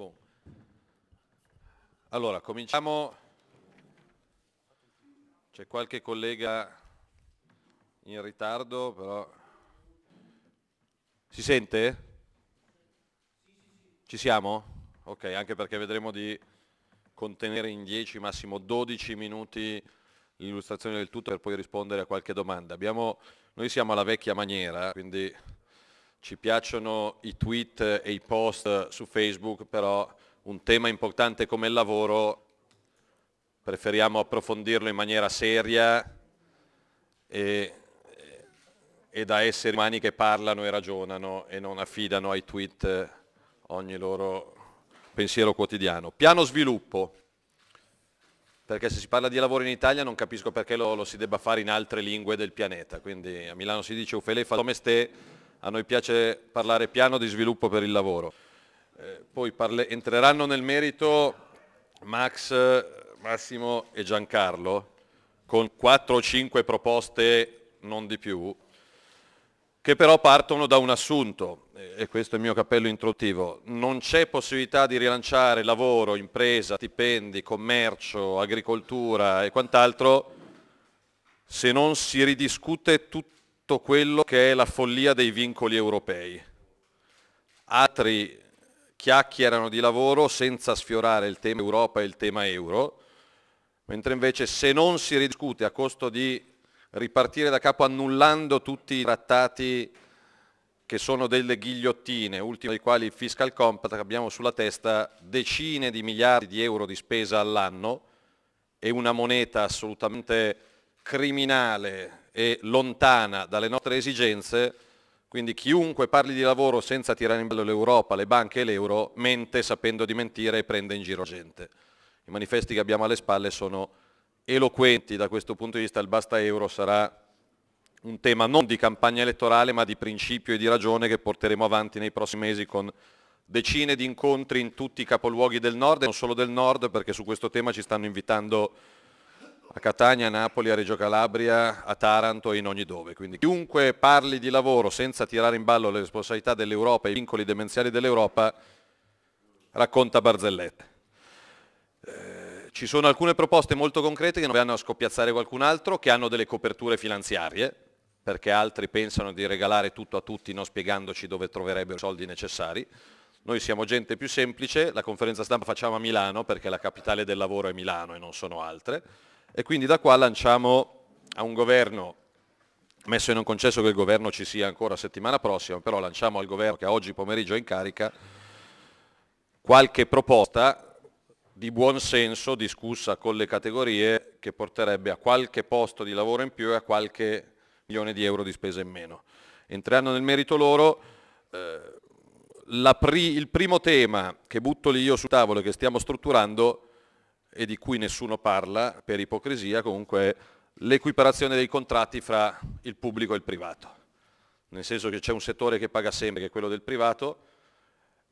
Buon. Allora, cominciamo. C'è qualche collega in ritardo, però... Si sente? Ci siamo? Ok, anche perché vedremo di contenere in 10, massimo 12 minuti l'illustrazione del tutto per poi rispondere a qualche domanda. Abbiamo... Noi siamo alla vecchia maniera, quindi ci piacciono i tweet e i post su Facebook, però un tema importante come il lavoro preferiamo approfondirlo in maniera seria e, e da esseri umani che parlano e ragionano e non affidano ai tweet ogni loro pensiero quotidiano. Piano sviluppo, perché se si parla di lavoro in Italia non capisco perché lo, lo si debba fare in altre lingue del pianeta, quindi a Milano si dice Ufelefa domeste a noi piace parlare piano di sviluppo per il lavoro. Eh, poi entreranno nel merito Max, Massimo e Giancarlo con 4 o 5 proposte, non di più, che però partono da un assunto, e questo è il mio cappello introduttivo, non c'è possibilità di rilanciare lavoro, impresa, stipendi, commercio, agricoltura e quant'altro se non si ridiscute tutto tutto quello che è la follia dei vincoli europei. Altri chiacchierano di lavoro senza sfiorare il tema Europa e il tema euro, mentre invece se non si ridiscute a costo di ripartire da capo annullando tutti i trattati che sono delle ghigliottine, ultimo dei quali il fiscal compact, abbiamo sulla testa decine di miliardi di euro di spesa all'anno e una moneta assolutamente criminale, e lontana dalle nostre esigenze, quindi chiunque parli di lavoro senza tirare in ballo l'Europa, le banche e l'euro, mente sapendo di mentire e prende in giro gente. I manifesti che abbiamo alle spalle sono eloquenti da questo punto di vista, il basta euro sarà un tema non di campagna elettorale ma di principio e di ragione che porteremo avanti nei prossimi mesi con decine di incontri in tutti i capoluoghi del nord e non solo del nord perché su questo tema ci stanno invitando a Catania, a Napoli, a Reggio Calabria, a Taranto e in ogni dove. Quindi chiunque parli di lavoro senza tirare in ballo le responsabilità dell'Europa e i vincoli demenziali dell'Europa racconta barzellette. Eh, ci sono alcune proposte molto concrete che non vanno a scoppiazzare qualcun altro, che hanno delle coperture finanziarie, perché altri pensano di regalare tutto a tutti non spiegandoci dove troverebbero i soldi necessari. Noi siamo gente più semplice, la conferenza stampa facciamo a Milano perché la capitale del lavoro è Milano e non sono altre. E quindi da qua lanciamo a un governo, messo in un concesso che il governo ci sia ancora settimana prossima, però lanciamo al governo che oggi pomeriggio è in carica, qualche proposta di buon senso discussa con le categorie che porterebbe a qualche posto di lavoro in più e a qualche milione di euro di spese in meno. Entrando nel merito loro, eh, pri il primo tema che butto lì io sul tavolo e che stiamo strutturando e di cui nessuno parla per ipocrisia comunque l'equiparazione dei contratti fra il pubblico e il privato. Nel senso che c'è un settore che paga sempre, che è quello del privato,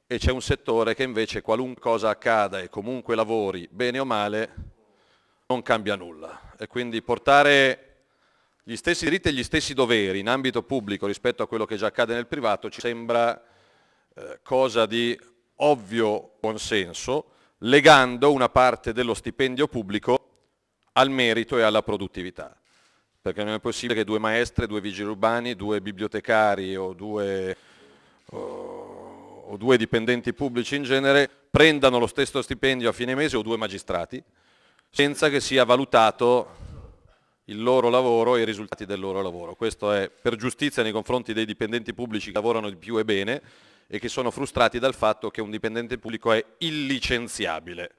e c'è un settore che invece qualunque cosa accada e comunque lavori, bene o male, non cambia nulla. E quindi portare gli stessi diritti e gli stessi doveri in ambito pubblico rispetto a quello che già accade nel privato ci sembra eh, cosa di ovvio buonsenso, legando una parte dello stipendio pubblico al merito e alla produttività. Perché non è possibile che due maestre, due vigili urbani, due bibliotecari o due, o, o due dipendenti pubblici in genere prendano lo stesso stipendio a fine mese o due magistrati senza che sia valutato il loro lavoro e i risultati del loro lavoro. Questo è per giustizia nei confronti dei dipendenti pubblici che lavorano di più e bene, e che sono frustrati dal fatto che un dipendente pubblico è illicenziabile.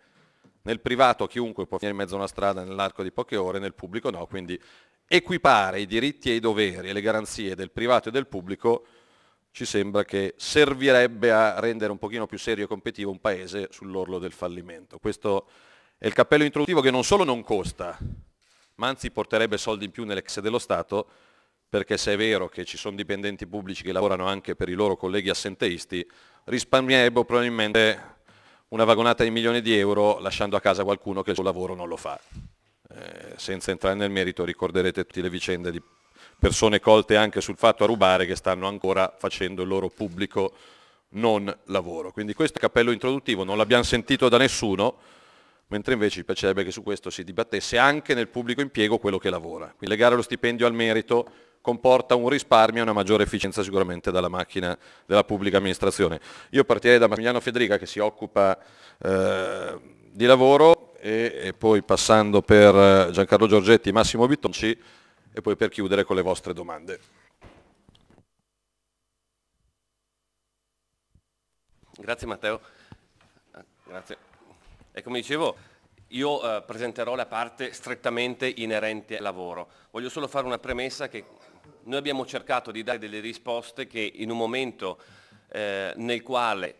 Nel privato chiunque può finire in mezzo a una strada nell'arco di poche ore, nel pubblico no, quindi equipare i diritti e i doveri e le garanzie del privato e del pubblico ci sembra che servirebbe a rendere un pochino più serio e competitivo un paese sull'orlo del fallimento. Questo è il cappello introduttivo che non solo non costa, ma anzi porterebbe soldi in più nell'ex dello Stato, perché se è vero che ci sono dipendenti pubblici che lavorano anche per i loro colleghi assenteisti, risparmierebbero probabilmente una vagonata di milioni di euro lasciando a casa qualcuno che il suo lavoro non lo fa. Eh, senza entrare nel merito ricorderete tutte le vicende di persone colte anche sul fatto a rubare che stanno ancora facendo il loro pubblico non lavoro. Quindi questo cappello introduttivo non l'abbiamo sentito da nessuno, mentre invece ci piacerebbe che su questo si dibattesse anche nel pubblico impiego quello che lavora. Quindi legare lo stipendio al merito comporta un risparmio e una maggiore efficienza sicuramente dalla macchina della pubblica amministrazione. Io partirei da Massimiliano Federica che si occupa eh, di lavoro e, e, poi passando per eh, Giancarlo Giorgetti, Massimo Bittonci e poi per chiudere con le vostre domande. Grazie Matteo. Eh, grazie. E come dicevo, io eh, presenterò la parte strettamente inerente al lavoro. Voglio solo fare una premessa che noi abbiamo cercato di dare delle risposte che in un momento eh, nel quale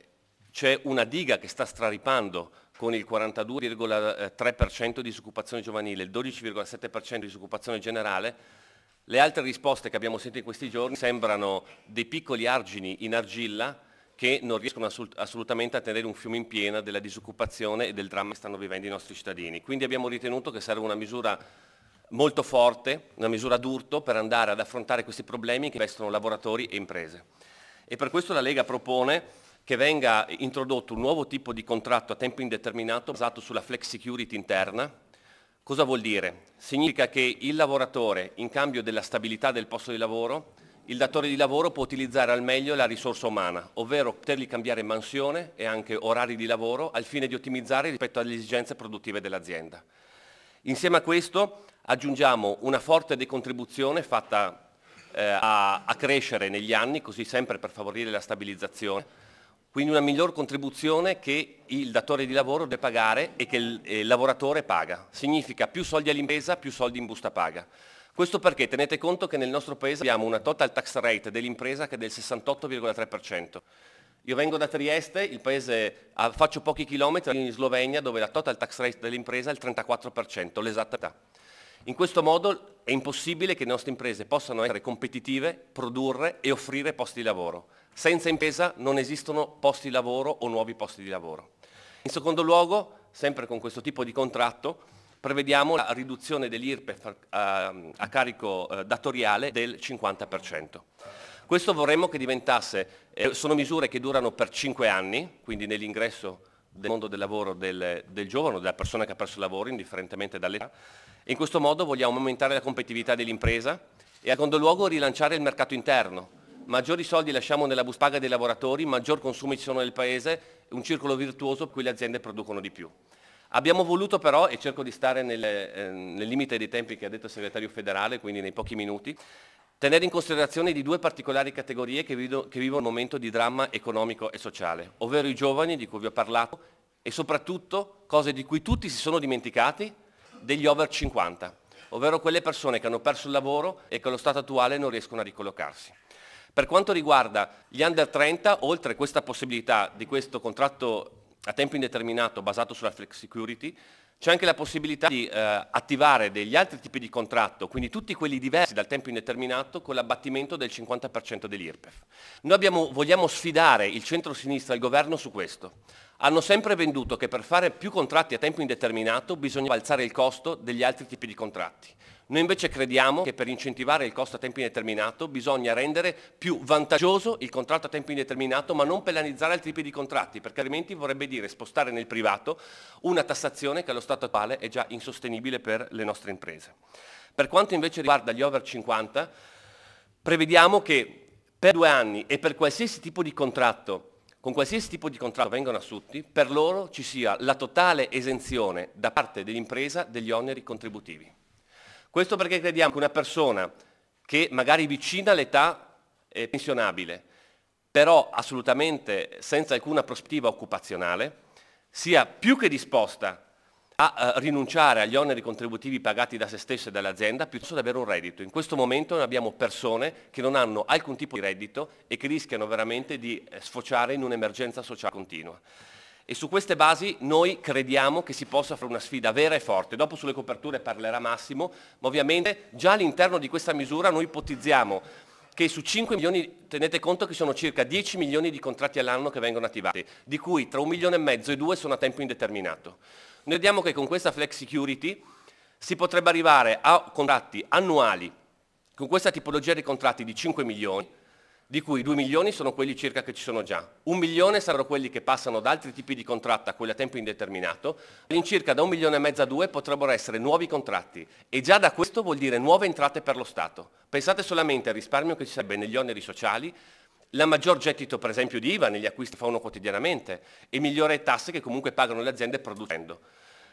c'è una diga che sta straripando con il 42,3% di disoccupazione giovanile, il 12,7% di disoccupazione generale, le altre risposte che abbiamo sentito in questi giorni sembrano dei piccoli argini in argilla che non riescono assolutamente a tenere un fiume in piena della disoccupazione e del dramma che stanno vivendo i nostri cittadini. Quindi abbiamo ritenuto che serve una misura molto forte, una misura d'urto per andare ad affrontare questi problemi che investono lavoratori e imprese. E per questo la Lega propone che venga introdotto un nuovo tipo di contratto a tempo indeterminato basato sulla flex security interna. Cosa vuol dire? Significa che il lavoratore, in cambio della stabilità del posto di lavoro, il datore di lavoro può utilizzare al meglio la risorsa umana, ovvero potergli cambiare mansione e anche orari di lavoro al fine di ottimizzare rispetto alle esigenze produttive dell'azienda. Insieme a questo aggiungiamo una forte decontribuzione fatta eh, a, a crescere negli anni, così sempre per favorire la stabilizzazione, quindi una miglior contribuzione che il datore di lavoro deve pagare e che il, eh, il lavoratore paga. Significa più soldi all'impresa, più soldi in busta paga. Questo perché tenete conto che nel nostro Paese abbiamo una total tax rate dell'impresa che è del 68,3%. Io vengo da Trieste, il paese, faccio pochi chilometri in Slovenia dove la total tax rate dell'impresa è il 34%, l'esatta. In questo modo è impossibile che le nostre imprese possano essere competitive, produrre e offrire posti di lavoro. Senza impresa non esistono posti di lavoro o nuovi posti di lavoro. In secondo luogo, sempre con questo tipo di contratto, prevediamo la riduzione dell'IRPE a, carico eh, datoriale del 50%. Questo vorremmo che diventasse, eh, sono misure che durano per 5 anni, quindi nell'ingresso del mondo del lavoro del, del giovane, della persona che ha perso il lavoro, indifferentemente dall'età. In questo modo vogliamo aumentare la competitività dell'impresa e a secondo luogo rilanciare il mercato interno. Maggiori soldi lasciamo nella buspaga dei lavoratori, maggior consumo ci sono nel paese, un circolo virtuoso per cui le aziende producono di più. Abbiamo voluto però, e cerco di stare nel, eh, nel limite dei tempi che ha detto il segretario federale, quindi nei pochi minuti, tenere in considerazione di due particolari categorie che, vivono un momento di dramma economico e sociale, ovvero i giovani di cui vi ho parlato e soprattutto cose di cui tutti si sono dimenticati, degli over 50, ovvero quelle persone che hanno perso il lavoro e che allo stato attuale non riescono a ricollocarsi. Per quanto riguarda gli under 30, oltre a questa possibilità di questo contratto a tempo indeterminato basato sulla flex security, c'è anche la possibilità di eh, attivare degli altri tipi di contratto, quindi tutti quelli diversi dal tempo indeterminato, con l'abbattimento del 50% dell'IRPEF. Noi abbiamo, vogliamo sfidare il centro-sinistra e il governo su questo. Hanno sempre venduto che per fare più contratti a tempo indeterminato bisogna alzare il costo degli altri tipi di contratti. Noi invece crediamo che per incentivare il costo a tempo indeterminato bisogna rendere più vantaggioso il contratto a tempo indeterminato ma non penalizzare altri tipi di contratti perché altrimenti vorrebbe dire spostare nel privato una tassazione che allo stato attuale è già insostenibile per le nostre imprese. Per quanto invece riguarda gli over 50 prevediamo che per due anni e per qualsiasi tipo di contratto con qualsiasi tipo di contratto vengano assunti, per loro ci sia la totale esenzione da parte dell'impresa degli oneri contributivi. Questo perché crediamo che una persona che magari vicina all'età pensionabile, però assolutamente senza alcuna prospettiva occupazionale, sia più che disposta a eh, rinunciare agli oneri contributivi pagati da se stessa e dall'azienda piuttosto che avere un reddito. In questo momento noi abbiamo persone che non hanno alcun tipo di reddito e che rischiano veramente di eh, sfociare in un'emergenza sociale continua e su queste basi noi crediamo che si possa fare una sfida vera e forte. Dopo sulle coperture parlerà Massimo, ma ovviamente già all'interno di questa misura noi ipotizziamo che su 5 milioni, tenete conto che sono circa 10 milioni di contratti all'anno che vengono attivati, di cui tra un milione e mezzo e due sono a tempo indeterminato. Noi vediamo che con questa Flex Security si potrebbe arrivare a contratti annuali, con questa tipologia di contratti di 5 milioni, di cui 2 milioni sono quelli circa che ci sono già, 1 milione saranno quelli che passano da altri tipi di contratto a quelli a tempo indeterminato, all'incirca da 1 milione e mezzo a 2 potrebbero essere nuovi contratti e già da questo vuol dire nuove entrate per lo Stato. Pensate solamente al risparmio che ci sarebbe negli oneri sociali, la maggior gettito per esempio di IVA negli acquisti che fa uno quotidianamente e migliore tasse che comunque pagano le aziende producendo.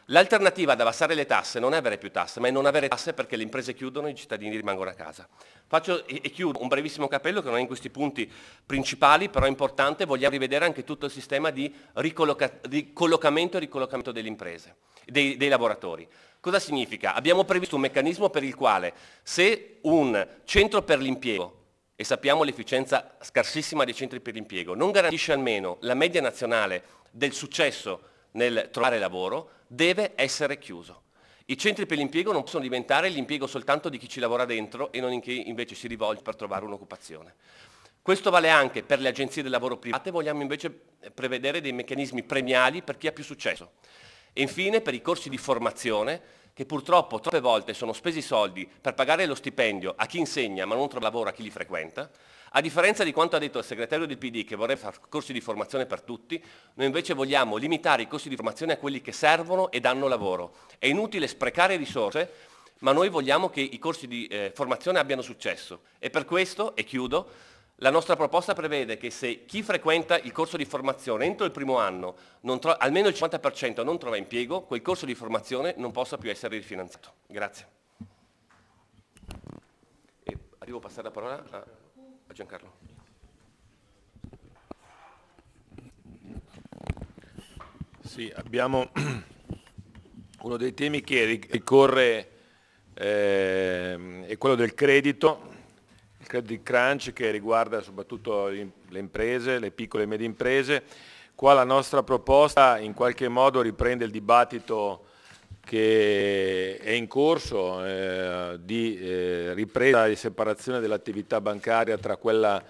L'alternativa ad abbassare le tasse non è avere più tasse, ma è non avere tasse perché le imprese chiudono e i cittadini rimangono a casa. Faccio e chiudo un brevissimo capello che non è in questi punti principali, però è importante, vogliamo rivedere anche tutto il sistema di, ricolloca ricollocamento e ricollocamento delle imprese, dei, dei lavoratori. Cosa significa? Abbiamo previsto un meccanismo per il quale se un centro per l'impiego e sappiamo l'efficienza scarsissima dei centri per l'impiego, non garantisce almeno la media nazionale del successo nel trovare lavoro, deve essere chiuso. I centri per l'impiego non possono diventare l'impiego soltanto di chi ci lavora dentro e non in chi invece si rivolge per trovare un'occupazione. Questo vale anche per le agenzie del lavoro private, vogliamo invece eh, prevedere dei meccanismi premiali per chi ha più successo. E infine per i corsi di formazione, che purtroppo troppe volte sono spesi soldi per pagare lo stipendio a chi insegna ma non trova lavoro a chi li frequenta, a differenza di quanto ha detto il segretario del PD che vorrebbe fare corsi di formazione per tutti, noi invece vogliamo limitare i corsi di formazione a quelli che servono e danno lavoro. È inutile sprecare risorse, ma noi vogliamo che i corsi di eh, formazione abbiano successo. E per questo, e chiudo, la nostra proposta prevede che se chi frequenta il corso di formazione entro il primo anno almeno il 50% non trova impiego, quel corso di formazione non possa più essere rifinanziato. Grazie. E devo passare la parola a... Giancarlo. Sì, abbiamo uno dei temi che ricorre eh, è quello del credito, il credit crunch che riguarda soprattutto le imprese, le piccole e medie imprese. Qua la nostra proposta in qualche modo riprende il dibattito che è in corso eh, di eh, ripresa e separazione dell'attività bancaria tra quella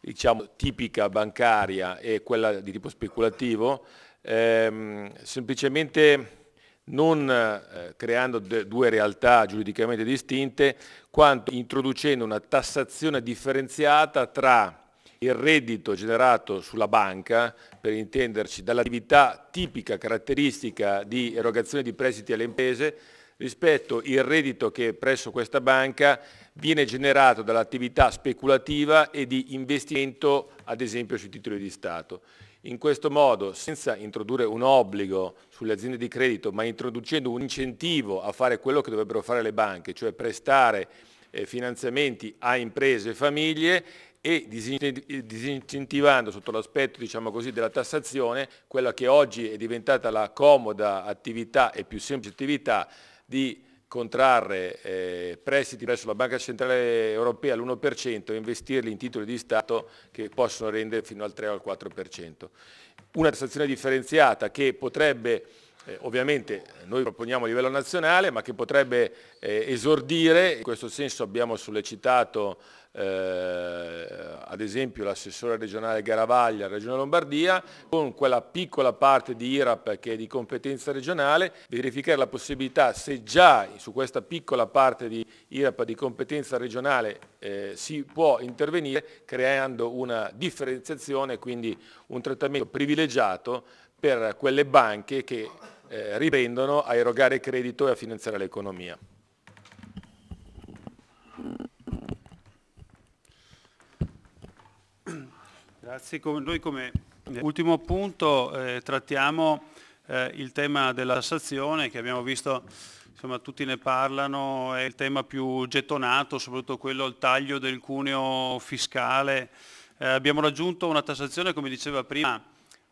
diciamo, tipica bancaria e quella di tipo speculativo, ehm, semplicemente non eh, creando due realtà giuridicamente distinte, quanto introducendo una tassazione differenziata tra il reddito generato sulla banca, per intenderci, dall'attività tipica, caratteristica di erogazione di prestiti alle imprese, rispetto il reddito che presso questa banca viene generato dall'attività speculativa e di investimento, ad esempio, sui titoli di Stato. In questo modo, senza introdurre un obbligo sulle aziende di credito, ma introducendo un incentivo a fare quello che dovrebbero fare le banche, cioè prestare eh, finanziamenti a imprese e famiglie, e disincentivando sotto l'aspetto diciamo della tassazione quella che oggi è diventata la comoda attività e più semplice attività di contrarre eh, prestiti presso la Banca Centrale Europea all'1% e investirli in titoli di Stato che possono rendere fino al 3 o al 4%. Una tassazione differenziata che potrebbe eh, ovviamente noi proponiamo a livello nazionale ma che potrebbe eh, esordire, in questo senso abbiamo sollecitato eh, ad esempio l'assessore regionale Garavaglia, Regione Lombardia, con quella piccola parte di IRAP che è di competenza regionale, verificare la possibilità se già su questa piccola parte di IRAP di competenza regionale eh, si può intervenire creando una differenziazione, quindi un trattamento privilegiato per quelle banche che eh, riprendono a erogare credito e a finanziare l'economia. Grazie. noi come ultimo punto eh, trattiamo eh, il tema della tassazione che abbiamo visto, insomma, tutti ne parlano, è il tema più gettonato, soprattutto quello il taglio del cuneo fiscale. Eh, abbiamo raggiunto una tassazione, come diceva prima,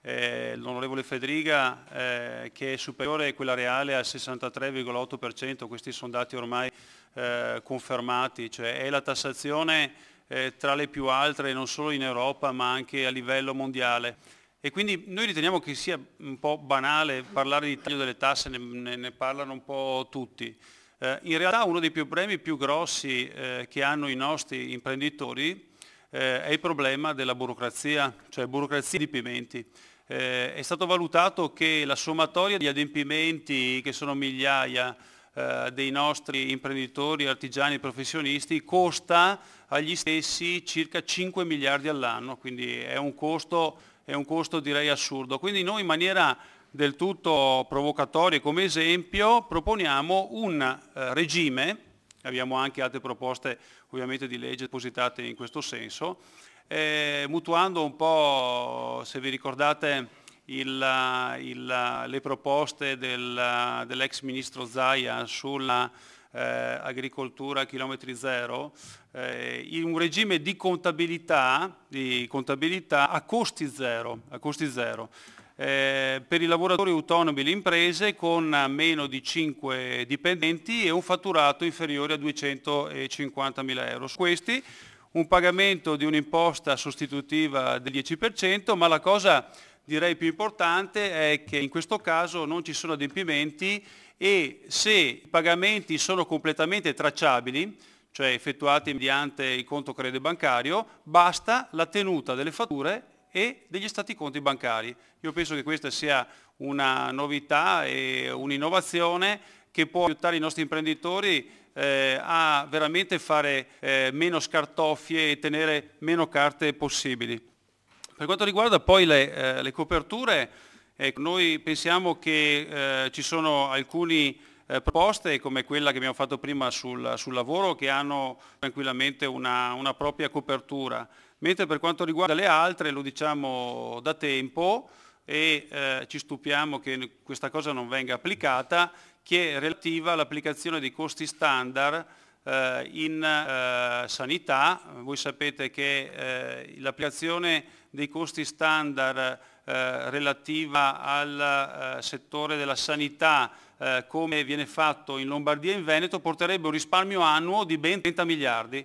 eh, l'onorevole Federica eh, che è superiore a quella reale al 63,8%, questi sono dati ormai eh, confermati, cioè è la tassazione eh, tra le più altre non solo in Europa ma anche a livello mondiale. E quindi noi riteniamo che sia un po' banale parlare di taglio delle tasse, ne, ne parlano un po' tutti. Eh, in realtà uno dei problemi più grossi eh, che hanno i nostri imprenditori è il problema della burocrazia, cioè burocrazia di pimenti eh, è stato valutato che la sommatoria di adempimenti, che sono migliaia, eh, dei nostri imprenditori, artigiani e professionisti, costa agli stessi circa 5 miliardi all'anno, quindi è un, costo, è un costo direi assurdo. Quindi noi in maniera del tutto provocatoria come esempio proponiamo un eh, regime, abbiamo anche altre proposte ovviamente di legge depositate in questo senso, eh, mutuando un po', se vi ricordate, il, eh, il, eh, le proposte del, eh, dell'ex ministro Zaia sulla eh, agricoltura a chilometri zero, eh, in un regime di contabilità, di contabilità a costi zero. A costi zero. Eh, per i lavoratori autonomi e le imprese con meno di 5 dipendenti e un fatturato inferiore a 250 mila euro. questi un pagamento di un'imposta sostitutiva del 10%, ma la cosa direi più importante è che in questo caso non ci sono adempimenti e se i pagamenti sono completamente tracciabili, cioè effettuati mediante il conto credito bancario, basta la tenuta delle fatture e degli stati conti bancari. Io penso che questa sia una novità e un'innovazione che può aiutare i nostri imprenditori eh, a veramente fare eh, meno scartoffie e tenere meno carte possibili. Per quanto riguarda poi le, eh, le coperture, ecco, noi pensiamo che eh, ci sono alcune eh, proposte come quella che abbiamo fatto prima sul, sul lavoro che hanno tranquillamente una, una propria copertura, mentre per quanto riguarda le altre, lo diciamo da tempo, e eh, ci stupiamo che questa cosa non venga applicata, che è relativa all'applicazione dei costi standard eh, in eh, sanità. Voi sapete che eh, l'applicazione dei costi standard eh, relativa al eh, settore della sanità eh, come viene fatto in Lombardia e in Veneto porterebbe un risparmio annuo di ben 30 miliardi.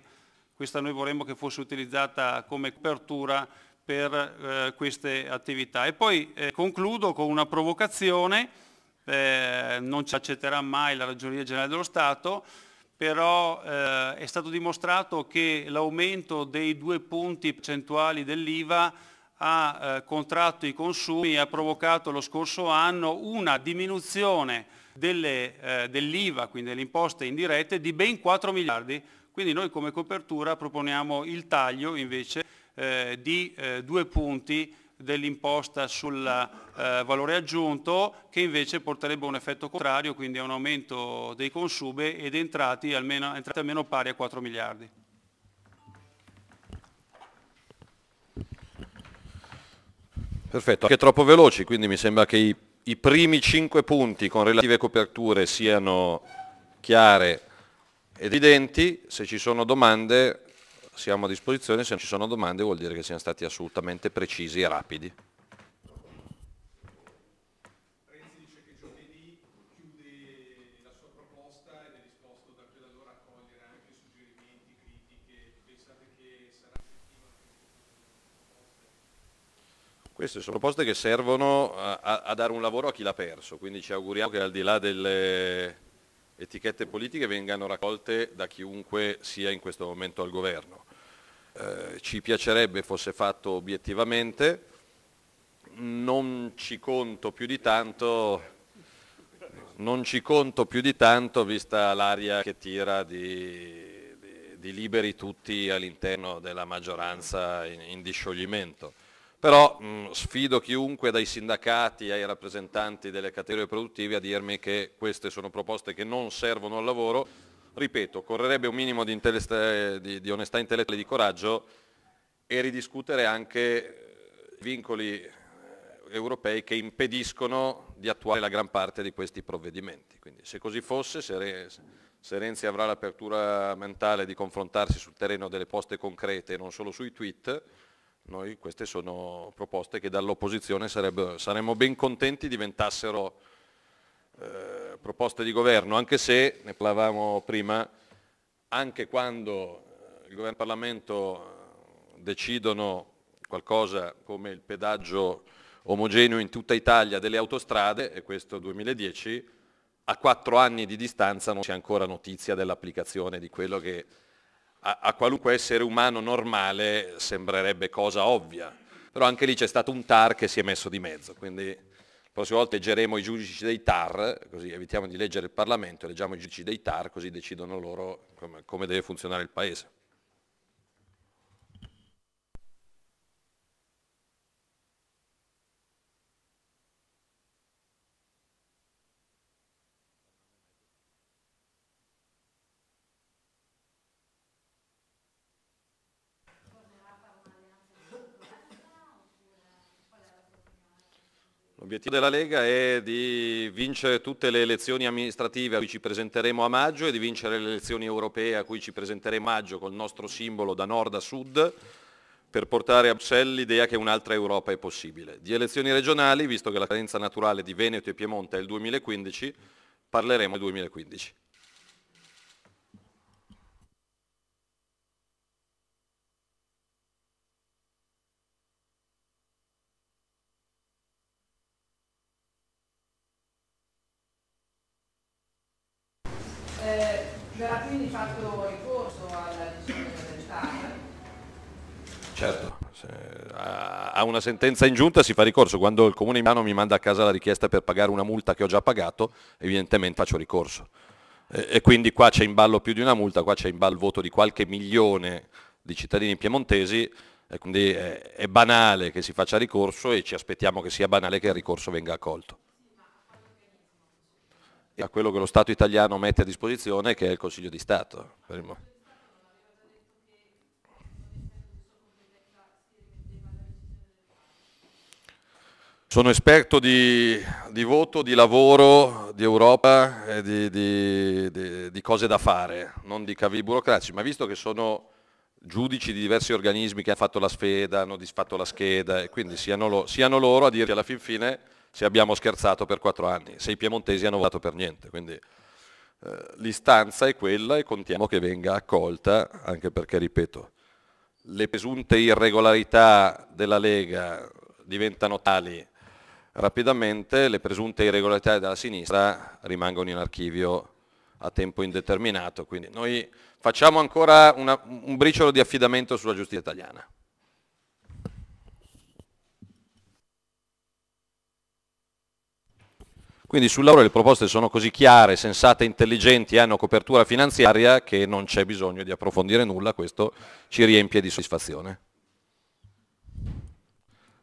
Questa noi vorremmo che fosse utilizzata come copertura per queste attività. E poi concludo con una provocazione eh, non ci accetterà mai la Ragioneria Generale dello Stato, però eh, è stato dimostrato che l'aumento dei due punti percentuali dell'IVA ha eh, contratto i consumi e ha provocato lo scorso anno una diminuzione eh, dell'IVA, dell quindi delle imposte indirette, di ben 4 miliardi. Quindi noi come copertura proponiamo il taglio invece eh, di eh, due punti dell'imposta sul eh, valore aggiunto che invece porterebbe a un effetto contrario, quindi a un aumento dei consumi ed entrati almeno, entrati almeno pari a 4 miliardi. Perfetto, anche troppo veloci, quindi mi sembra che i, i primi 5 punti con relative coperture siano chiare ed evidenti, se ci sono domande siamo a disposizione, se non ci sono domande vuol dire che siamo stati assolutamente precisi e rapidi. Queste sono proposte che servono a, a, dare un lavoro a chi l'ha perso, quindi ci auguriamo che al di là delle, etichette politiche vengano raccolte da chiunque sia in questo momento al governo. Eh, ci piacerebbe fosse fatto obiettivamente, non ci conto più di tanto, più di tanto vista l'aria che tira di, di, di liberi tutti all'interno della maggioranza in, in discioglimento. Però mh, mm, sfido chiunque dai sindacati ai rappresentanti delle categorie produttive a dirmi che queste sono proposte che non servono al lavoro. Ripeto, correrebbe un minimo di, di, di onestà intellettuale e di coraggio e ridiscutere anche eh, i vincoli eh, europei che impediscono di attuare la gran parte di questi provvedimenti. Quindi se così fosse, se, Re, se Renzi avrà l'apertura mentale di confrontarsi sul terreno delle poste concrete e non solo sui tweet, noi queste sono proposte che dall'opposizione saremmo ben contenti diventassero eh, proposte di governo, anche se, ne parlavamo prima, anche quando eh, il governo e il Parlamento eh, decidono qualcosa come il pedaggio omogeneo in tutta Italia delle autostrade, e questo 2010, a quattro anni di distanza non c'è ancora notizia dell'applicazione di quello che a, a qualunque essere umano normale sembrerebbe cosa ovvia. Però anche lì c'è stato un TAR che si è messo di mezzo, quindi la prossima volta leggeremo i giudici dei TAR, così evitiamo di leggere il Parlamento, leggiamo i giudici dei TAR, così decidono loro come, come deve funzionare il Paese. L'obiettivo della Lega è di vincere tutte le elezioni amministrative a cui ci presenteremo a maggio e di vincere le elezioni europee a cui ci presenteremo a maggio col nostro simbolo da nord a sud per portare a Bruxelles l'idea che un'altra Europa è possibile. Di elezioni regionali, visto che la cadenza naturale di Veneto e Piemonte è il 2015, parleremo del 2015. Verrà quindi fatto ricorso alla decisione del TAR? Certo, a una sentenza in giunta si fa ricorso, quando il Comune di Milano mi manda a casa la richiesta per pagare una multa che ho già pagato, evidentemente faccio ricorso. E quindi qua c'è in ballo più di una multa, qua c'è in ballo il voto di qualche milione di cittadini piemontesi, quindi è banale che si faccia ricorso e ci aspettiamo che sia banale che il ricorso venga accolto a quello che lo Stato italiano mette a disposizione che è il Consiglio di Stato. Sono esperto di, di, voto, di lavoro, di Europa e di, di, di cose da fare, non di cavilli burocratici, ma visto che sono giudici di diversi organismi che hanno fatto la sfeda, hanno disfatto la scheda e quindi siano, lo, siano loro a dirti alla fin fine se abbiamo scherzato per quattro anni, se i piemontesi hanno votato per niente. Quindi eh, l'istanza è quella e contiamo che venga accolta, anche perché, ripeto, le presunte irregolarità della Lega diventano tali rapidamente, le presunte irregolarità della sinistra rimangono in archivio a tempo indeterminato. Quindi noi facciamo ancora una, un briciolo di affidamento sulla giustizia italiana. Quindi sul lavoro le proposte sono così chiare, sensate, intelligenti, hanno copertura finanziaria che non c'è bisogno di approfondire nulla, questo ci riempie di soddisfazione.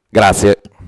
Grazie.